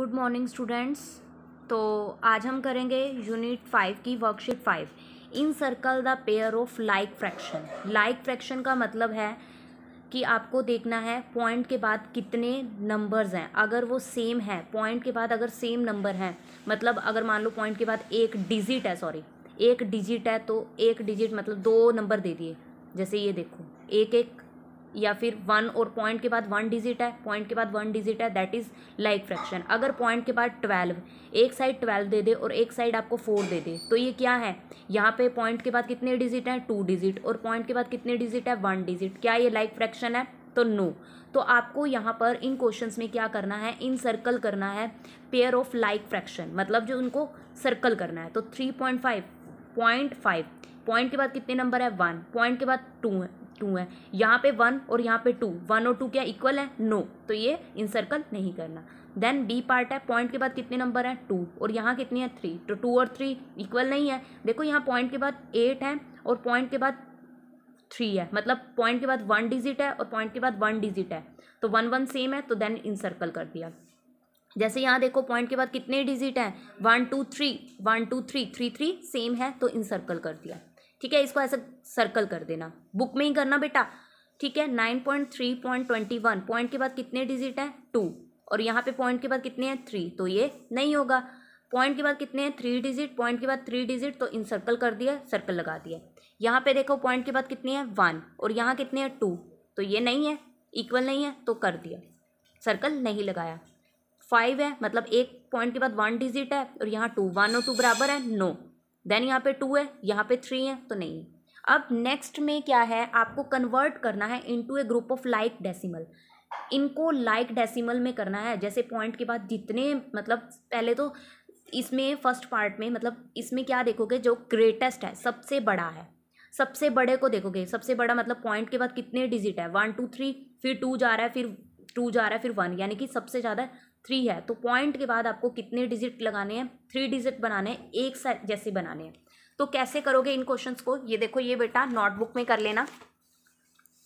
Good morning students तो आज हम करेंगे यूनिट फाइव की worksheet five encircle the pair of like fraction like fraction का मतलब है कि आपको देखना है पॉइंट के बाद कितने नंबर्स हैं अगर वो सेम है पॉइंट के बाद अगर सेम नंबर हैं मतलब अगर मान लो पॉइंट के बाद एक डिजिट है सॉरी एक डिजिट है तो एक डिजिट मतलब दो नंबर दे दिए जैसे ये देखो एक एक या फिर वन और पॉइंट के बाद वन डिजिट है पॉइंट के बाद वन डिजिट है दैट इज़ लाइक फ्रैक्शन अगर पॉइंट के बाद ट्वेल्व एक साइड ट्वेल्व दे दे और एक साइड आपको फोर दे दे तो ये क्या है यहाँ पे पॉइंट के बाद कितने डिजिट हैं टू डिजिट और पॉइंट के बाद कितने डिजिट है वन डिजिट क्या ये लाइक फ्रैक्शन है तो नो no. तो आपको यहाँ पर इन क्वेश्चंस में क्या करना है इन सर्कल करना है पेयर ऑफ लाइक फ्रैक्शन मतलब जो उनको सर्कल करना है तो three point five point five point के बाद कितने नंबर है वन पॉइंट के बाद टू है टू है यहाँ पे वन और यहाँ पे टू वन और टू क्या इक्वल है नो no. तो ये इंसर्कल नहीं करना देन बी पार्ट है पॉइंट के बाद कितने नंबर हैं टू और यहाँ कितनी है थ्री तो टू और थ्री इक्वल नहीं है देखो यहाँ पॉइंट के बाद एट मतलब है और पॉइंट के बाद थ्री है मतलब पॉइंट के बाद वन डिजिट है और पॉइंट के बाद वन डिजिट है तो वन वन सेम है तो देन इंसर्कल कर दिया जैसे यहाँ देखो पॉइंट के बाद कितने डिजिट हैं one two three one two three three three same है तो इंसर्कल कर दिया ठीक है इसको ऐसा सर्कल कर देना बुक में ही करना बेटा ठीक है nine point three point twenty one point के बाद कितने डिजिट हैं टू और यहाँ पे पॉइंट के बाद कितने हैं थ्री तो ये नहीं होगा पॉइंट के बाद कितने हैं थ्री डिजिट पॉइंट के बाद थ्री डिजिट तो इन सर्कल कर दिया सर्कल लगा दिया यहाँ पे देखो पॉइंट के बाद कितने हैं वन और यहाँ कितने हैं टू तो ये नहीं है इक्वल नहीं है तो कर दिया सर्कल नहीं लगाया फाइव है मतलब एक पॉइंट के बाद वन डिजिट है और यहाँ टू वन और टू बराबर है नो no. देन यहाँ पे टू है यहाँ पे थ्री है तो नहीं अब नेक्स्ट में क्या है आपको कन्वर्ट करना है into a group of like decimal इनको लाइक डेसिमल में करना है जैसे पॉइंट के बाद जितने मतलब पहले तो इसमें फर्स्ट पार्ट में मतलब इसमें क्या देखोगे जो ग्रेटेस्ट है सबसे बड़ा है सबसे बड़े को देखोगे सबसे बड़ा मतलब पॉइंट के बाद कितने डिजिट है वन टू थ्री फिर टू जा रहा है फिर टू जा रहा है फिर वन यानी कि सबसे ज़्यादा थ्री है तो पॉइंट के बाद आपको कितने डिजिट लगाने हैं थ्री डिजिट बनाने हैं एक सा जैसे बनाने हैं तो कैसे करोगे इन क्वेश्चन को ये देखो ये बेटा नोटबुक में कर लेना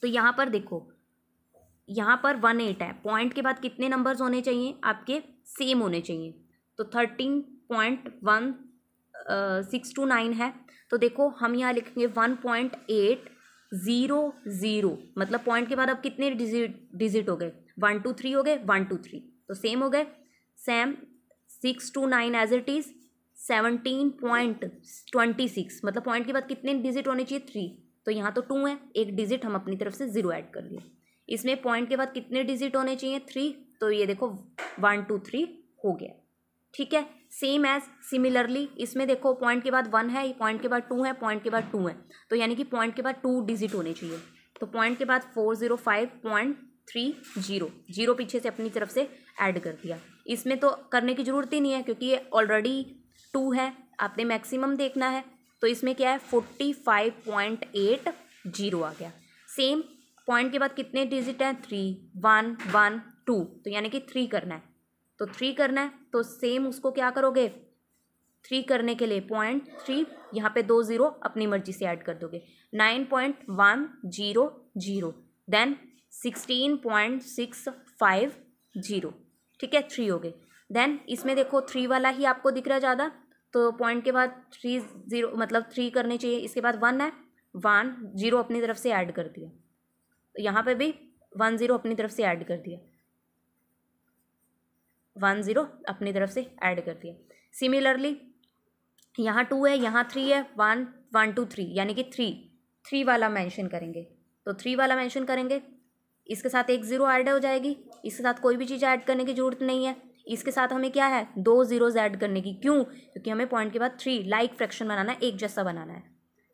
तो यहाँ पर देखो यहाँ पर वन एट है पॉइंट के बाद कितने नंबर्स होने चाहिए आपके सेम होने चाहिए तो thirteen point one six two nine है तो देखो हम यहाँ लिखेंगे one point eight zero zero मतलब पॉइंट के बाद अब कितने डिजिट डिजिट हो गए वन टू थ्री हो गए वन टू थ्री तो सेम हो गए same six two nine as it is seventeen point twenty six मतलब पॉइंट के बाद कितने डिजिट होने चाहिए थ्री तो यहाँ तो टू है एक डिजिट हम अपनी तरफ से ज़ीरो ऐड कर लिए इसमें पॉइंट के बाद कितने डिजिट होने चाहिए थ्री तो ये देखो वन टू थ्री हो गया ठीक है सेम एज सिमिलरली इसमें देखो पॉइंट के बाद वन है पॉइंट के बाद टू है पॉइंट के बाद टू है तो यानी कि पॉइंट के बाद टू डिजिट होने चाहिए तो पॉइंट के बाद four zero five point three zero zero पीछे से अपनी तरफ से ऐड कर दिया इसमें तो करने की ज़रूरत ही नहीं है क्योंकि ये ऑलरेडी टू है आपने मैक्सिमम देखना है तो इसमें क्या है forty five point eight zero आ गया सेम पॉइंट के बाद कितने डिजिट हैं थ्री वन वन टू तो यानी कि थ्री करना है तो थ्री करना है तो सेम उसको क्या करोगे थ्री करने के लिए पॉइंट थ्री यहाँ पे दो ज़ीरो अपनी मर्जी से ऐड कर दोगे nine point one zero zero then sixteen point six five zero ठीक है थ्री हो गए देन इसमें देखो थ्री वाला ही आपको दिख रहा है ज़्यादा तो पॉइंट के बाद थ्री ज़ीरो मतलब थ्री करने चाहिए इसके बाद वन है वन जीरो अपनी तरफ से ऐड कर दिया तो यहाँ पे भी वन ज़ीरो अपनी तरफ से ऐड कर दिया वन ज़ीरो अपनी तरफ से ऐड कर दिया सिमिलरली यहाँ टू है यहाँ थ्री है वन वन टू थ्री यानी कि थ्री थ्री वाला मेंशन करेंगे तो थ्री वाला मेंशन करेंगे इसके साथ एक ज़ीरो ऐड हो जाएगी इसके साथ कोई भी चीज़ ऐड करने की ज़रूरत नहीं है इसके साथ हमें क्या है दो ज़ीरोज़ ऐड करने की क्यों क्योंकि हमें पॉइंट के बाद थ्री लाइक फ्रैक्शन बनाना है एक जैसा बनाना है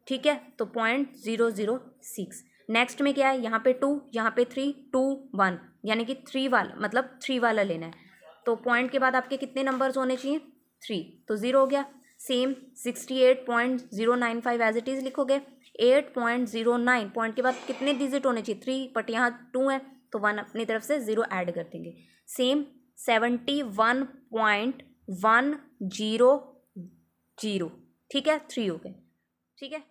ठीक है तो point zero zero six next में क्या है यहाँ पे टू यहाँ पे थ्री टू वन यानी कि थ्री वाला मतलब थ्री वाला लेना है तो पॉइंट के बाद आपके कितने नंबर्स होने चाहिए थ्री तो ज़ीरो हो गया same sixty eight point zero nine five as it is लिखोगे eight point zero nine point के बाद कितने डिजिट होने चाहिए थ्री बट यहाँ टू है तो वन अपनी तरफ से ज़ीरो ऐड कर देंगे same seventy one point one zero zero ठीक है थ्री हो गए ठीक है